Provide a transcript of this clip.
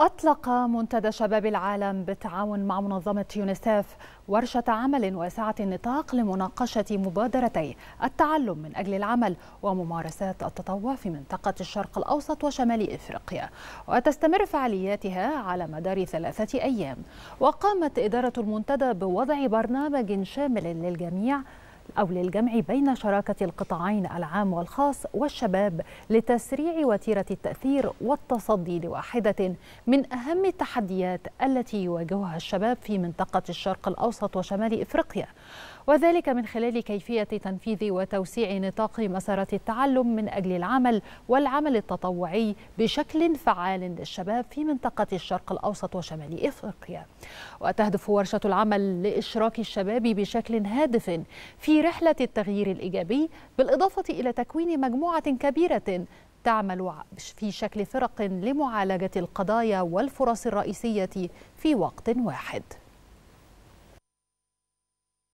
أطلق منتدى شباب العالم بالتعاون مع منظمة يونيسيف ورشة عمل واسعة النطاق لمناقشة مبادرتي التعلم من أجل العمل وممارسات التطوع في منطقة الشرق الأوسط وشمال إفريقيا وتستمر فعالياتها على مدار ثلاثة أيام وقامت إدارة المنتدى بوضع برنامج شامل للجميع أو للجمع بين شراكة القطاعين العام والخاص والشباب لتسريع وتيرة التأثير والتصدي لواحدة من أهم التحديات التي يواجهها الشباب في منطقة الشرق الأوسط وشمال إفريقيا وذلك من خلال كيفية تنفيذ وتوسيع نطاق مسارات التعلم من أجل العمل والعمل التطوعي بشكل فعال للشباب في منطقة الشرق الأوسط وشمال إفريقيا وتهدف ورشة العمل لإشراك الشباب بشكل هادف في في رحلة التغيير الإيجابي بالإضافة إلى تكوين مجموعة كبيرة تعمل في شكل فرق لمعالجة القضايا والفرص الرئيسية في وقت واحد